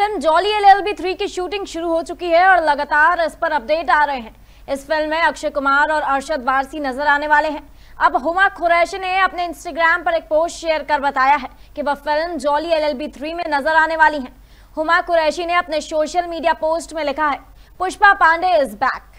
Film Jolly L L B three की shooting शुरू हो चुकी है और लगातार इस पर अपडेट आ रहे हैं इस फिल्म में अक्षय कुमार और अरशद वारसी नजर आने वाले हैं अब हुमा खुरैशी ने अपने इंस्टाग्राम पर एक पोस्ट शेयर कर बताया है कि वह film Jolly L L B three में नजर आने वाली हैं। हुमा कुरैशी ने अपने सोशल मीडिया पोस्ट में लिखा है पुष्पा पांडे इज बैक